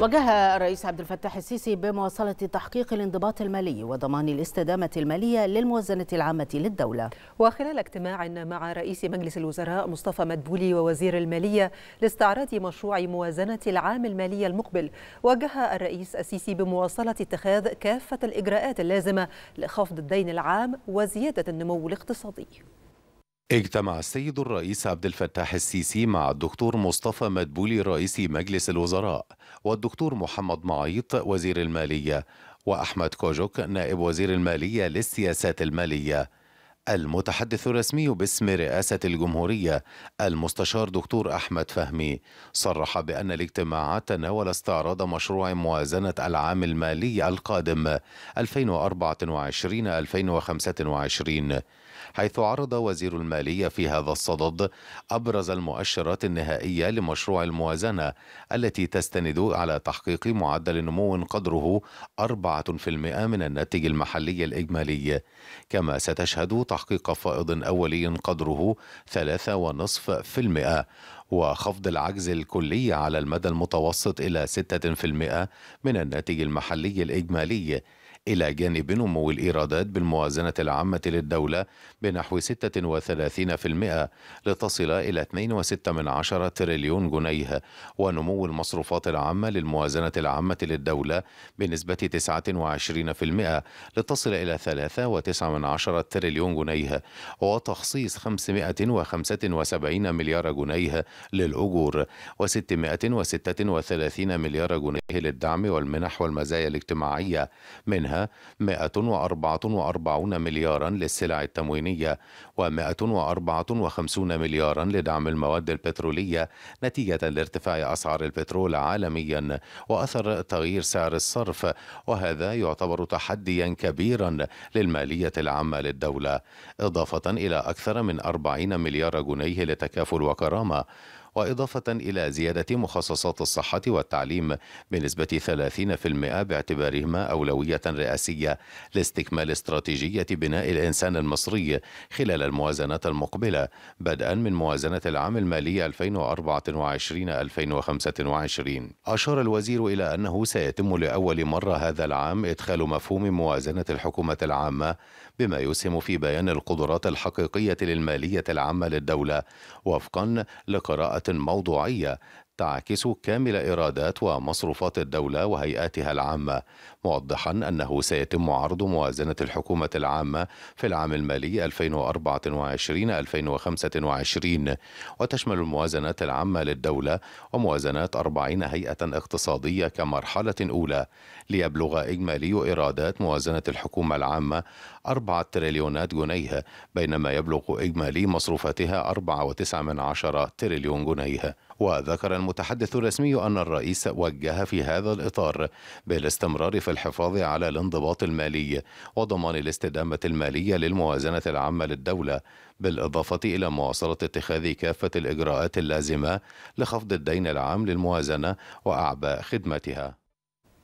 وجه الرئيس عبد الفتاح السيسي بمواصلة تحقيق الانضباط المالي وضمان الاستدامة المالية للموازنة العامة للدولة وخلال اجتماع مع رئيس مجلس الوزراء مصطفى مدبولي ووزير المالية لاستعراض مشروع موازنة العام المالية المقبل وجه الرئيس السيسي بمواصلة اتخاذ كافة الإجراءات اللازمة لخفض الدين العام وزيادة النمو الاقتصادي اجتمع السيد الرئيس عبد الفتاح السيسي مع الدكتور مصطفى مدبولي رئيس مجلس الوزراء والدكتور محمد معيط وزير المالية وأحمد كوجوك نائب وزير المالية للسياسات المالية المتحدث الرسمي باسم رئاسة الجمهورية المستشار دكتور أحمد فهمي صرح بأن الاجتماع تناول استعراض مشروع موازنة العام المالي القادم 2024-2025 حيث عرض وزير المالية في هذا الصدد أبرز المؤشرات النهائية لمشروع الموازنة التي تستند على تحقيق معدل نمو قدره 4% من الناتج المحلي الإجمالي كما ستشهد وتحقيق فائض أولي قدره 3.5% وخفض العجز الكلي على المدى المتوسط إلى 6% من الناتج المحلي الإجمالي إلى جانب نمو الإيرادات بالموازنة العامة للدولة بنحو 36% لتصل إلى 2.6 تريليون جنيه ونمو المصروفات العامة للموازنة العامة للدولة بنسبة 29% لتصل إلى 3.9 تريليون جنيه وتخصيص 575 مليار جنيه للأجور و636 مليار جنيه للدعم والمنح والمزايا الاجتماعية منها 144 مليارا للسلع التموينية و154 مليارا لدعم المواد البترولية نتيجة لارتفاع أسعار البترول عالميا وأثر تغيير سعر الصرف وهذا يعتبر تحديا كبيرا للمالية العامة للدولة إضافة إلى أكثر من 40 مليار جنيه لتكافل وكرامة وإضافة إلى زيادة مخصصات الصحة والتعليم بنسبة 30% باعتبارهما أولوية رئاسية لاستكمال استراتيجية بناء الإنسان المصري خلال الموازنات المقبلة بدءا من موازنة العام المالي 2024-2025 أشار الوزير إلى أنه سيتم لأول مرة هذا العام إدخال مفهوم موازنة الحكومة العامة بما يسهم في بيان القدرات الحقيقية للمالية العامة للدولة وفقا لقراءة موضوعيه تعكس كامل إيرادات ومصروفات الدولة وهيئاتها العامة موضحا أنه سيتم عرض موازنة الحكومة العامة في العام المالي 2024-2025 وتشمل الموازنات العامة للدولة وموازنات 40 هيئة اقتصادية كمرحلة أولى ليبلغ إجمالي إيرادات موازنة الحكومة العامة 4 تريليونات جنيه بينما يبلغ إجمالي مصروفاتها 4.9 تريليون جنيه وذكر المتحدث الرسمي أن الرئيس وجه في هذا الإطار بالاستمرار في الحفاظ على الانضباط المالي وضمان الاستدامة المالية للموازنة العامة للدولة بالإضافة إلى مواصلة اتخاذ كافة الإجراءات اللازمة لخفض الدين العام للموازنة وأعباء خدمتها